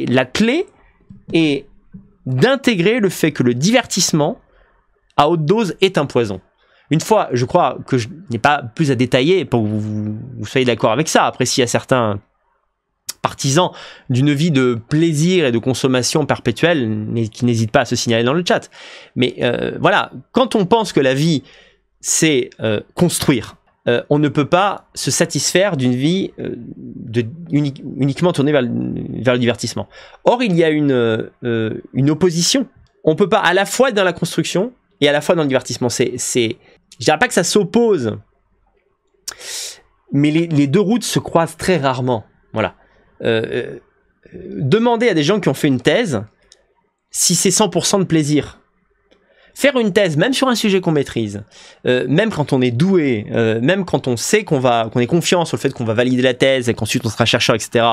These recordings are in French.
la clé est d'intégrer le fait que le divertissement à haute dose est un poison. Une fois, je crois que je n'ai pas plus à détailler pour vous, vous soyez d'accord avec ça. Après, s'il y a certains partisans d'une vie de plaisir et de consommation perpétuelle, qui n'hésitent pas à se signaler dans le chat. Mais euh, voilà, quand on pense que la vie, c'est euh, construire, euh, on ne peut pas se satisfaire d'une vie euh, uniquement tournée vers, le divertissement. Or, il y a une, euh, opposition. On ne peut pas à la fois être dans la construction et à la fois dans le divertissement. C'est, ne dirais pas que ça s'oppose, mais les, deux routes se croisent très rarement. Voilà. demandez à des gens qui ont fait une thèse si c'est 100% de plaisir faire une thèse, même sur un sujet qu'on maîtrise, euh, même quand on est doué, euh, même quand on sait qu'on va, qu'on est confiant sur le fait qu'on va valider la thèse et qu'ensuite on sera chercheur, etc.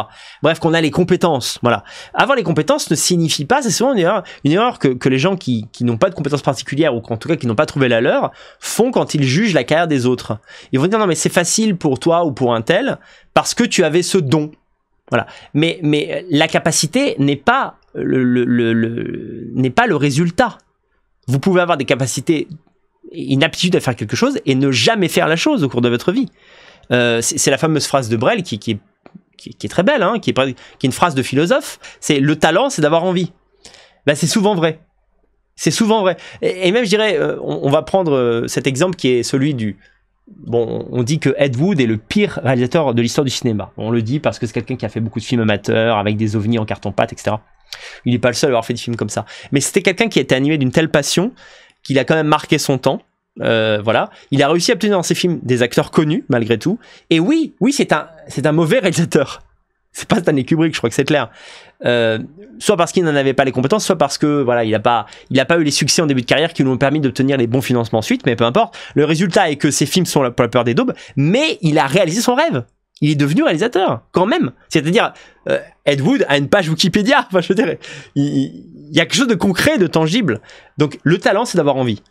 Bref, qu'on a les compétences. Voilà. Avoir les compétences ne signifie pas, c'est souvent une erreur, que, les gens qui, n'ont pas de compétences particulières ou en tout cas qui n'ont pas trouvé la leur font quand ils jugent la carrière des autres. Ils vont dire non mais c'est facile pour toi ou pour un tel parce que tu avais ce don. Voilà. Mais, mais la capacité n'est pas le n'est pas le résultat. Vous pouvez avoir des capacités, une aptitude à faire quelque chose et ne jamais faire la chose au cours de votre vie. Euh, c'est la fameuse phrase de Brel qui, est, très belle, hein, qui, est, une phrase de philosophe. C'est le talent, c'est d'avoir envie. Ben, c'est souvent vrai. C'est souvent vrai. Et, même, je dirais, euh, on, on, va prendre euh, cet exemple qui est celui du, bon, on dit que Ed Wood est le pire réalisateur de l'histoire du cinéma. On le dit parce que c'est quelqu'un qui a fait beaucoup de films amateurs avec des ovnis en carton-pâte, etc. Il n'est pas le seul à avoir fait des films comme ça. Mais c'était quelqu'un qui était animé d'une telle passion qu'il a quand même marqué son temps. Euh, voilà, il a réussi à obtenir dans ses films des acteurs connus malgré tout. Et oui, oui, c'est un, c'est un mauvais réalisateur. C'est pas Stanley Kubrick, je crois que c'est clair. Euh, soit parce qu'il n'en avait pas les compétences, soit parce que voilà, il n'a pas, il a pas eu les succès en début de carrière qui lui ont permis d'obtenir les bons financements ensuite. Mais peu importe. Le résultat est que ses films sont pour la peur des daubes, mais il a réalisé son rêve il est devenu réalisateur, quand même. C'est-à-dire, euh, Ed Wood a une page Wikipédia, enfin, je dirais. il, y a quelque chose de concret, de tangible. Donc, le talent, c'est d'avoir envie.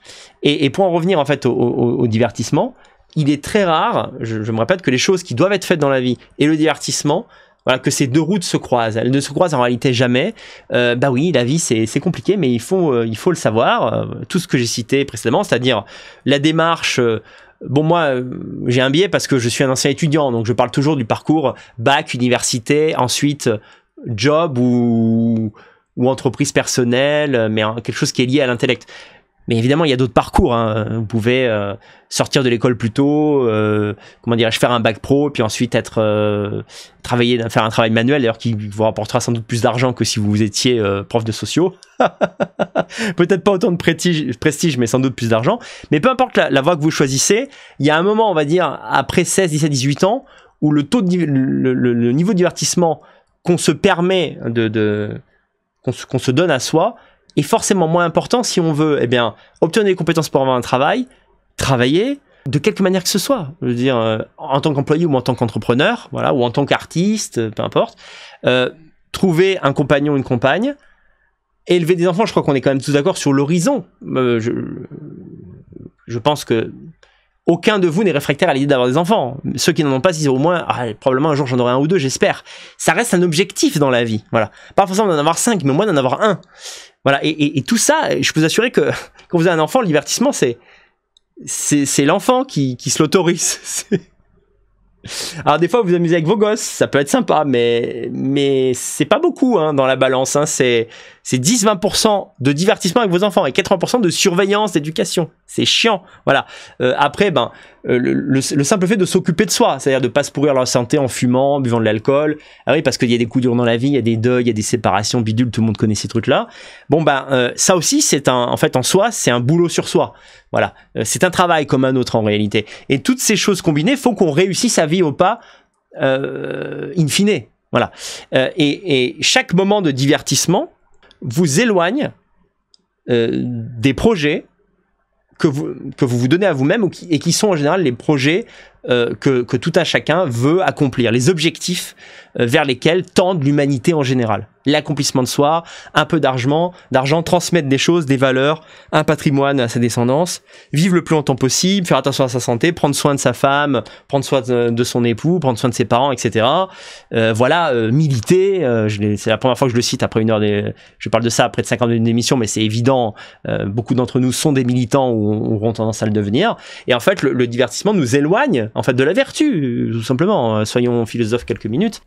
Et, pour en revenir, en fait, au, divertissement, il est très rare, je, me répète, que les choses qui doivent être faites dans la vie et le divertissement, voilà, que ces deux routes se croisent. Elles ne se croisent en réalité jamais. Ben oui, la vie c'est compliqué, mais il faut, euh, il faut le savoir. tout ce que j'ai cité précédemment, c'est-à-dire la démarche Bon, moi, euh, j'ai un biais parce que je suis un ancien étudiant, donc je parle toujours du parcours bac, université, ensuite job ou, ou entreprise personnelle, mais hein, quelque chose qui est lié à l'intellect. Mais évidemment, il y a d'autres parcours. Hein. Vous pouvez euh, sortir de l'école plus tôt, euh, comment dirais-je, faire un bac pro, puis ensuite être euh, travailler, faire un travail manuel, d'ailleurs qui vous rapportera sans doute plus d'argent que si vous étiez prof de sociaux. Peut-être pas autant de prestige, prestige, mais sans doute plus d'argent. Mais peu importe la, voie que vous choisissez, il y a un moment, on va dire, après 16, 17, 18 ans, où le taux le, niveau de divertissement qu'on se permet de, qu'on se donne à soi est forcément moins important si on veut eh bien, obtenir des compétences pour avoir un travail, travailler, de quelque manière que ce soit, je veux dire, euh, en tant qu'employé ou en tant qu'entrepreneur, voilà, ou en tant qu'artiste, peu importe, euh, trouver un compagnon, une compagne, élever des enfants, je crois qu'on est quand même tous d'accord sur l'horizon. Euh, je, je pense que aucun de vous n'est réfractaire à l'idée d'avoir des enfants. Ceux qui n'en ont pas, ils au moins, ah, probablement un jour j'en aurai un ou deux, j'espère. Ça reste un objectif dans la vie. Voilà. Pas forcément d'en avoir cinq, mais au moins d'en avoir un. Voilà. Et, tout ça, je peux vous assurer que quand vous avez un enfant, le divertissement, c'est, c'est, l'enfant qui, qui se l'autorise. Alors des fois vous vous amusez avec vos gosses, ça peut être sympa, mais mais c'est pas beaucoup hein, dans la balance. Hein. c'est c'est 10-20% de divertissement avec vos enfants et 80% de surveillance, d'éducation. C'est chiant. Voilà. Euh, après, ben, euh, le, simple fait de s'occuper de soi, c'est-à-dire de pas se pourrir leur santé en fumant, en buvant de l'alcool. Ah oui, parce qu'il y a des coups durs dans la vie, il y a des deuils, il y a des séparations, bidules, tout le monde connaît ces trucs-là. Bon, ben, euh, ça aussi, c'est un, en fait, en soi, c'est un boulot sur soi. Voilà. c'est un travail comme un autre en réalité. Et toutes ces choses combinées font qu'on réussit sa vie au pas, in fine. Voilà. et, chaque moment de divertissement, vous éloigne euh, des projets que vous, que vous vous donnez à vous-même et qui sont en général les projets euh, que, tout un chacun veut accomplir, les objectifs euh, vers lesquels tendent l'humanité en général. L'accomplissement de soi, un peu d'argent, d'argent, transmettre des choses, des valeurs, un patrimoine à sa descendance, vivre le plus longtemps possible, faire attention à sa santé, prendre soin de sa femme, prendre soin de, son époux, prendre soin de ses parents, etc. Euh, voilà, militer. c'est la première fois que je le cite après une heure. Des, je parle de ça après de 50 minutes d'émission, mais c'est évident. beaucoup d'entre nous sont des militants ou auront tendance à le devenir. Et en fait, le divertissement nous éloigne en fait de la vertu, tout simplement. Euh, soyons philosophes quelques minutes.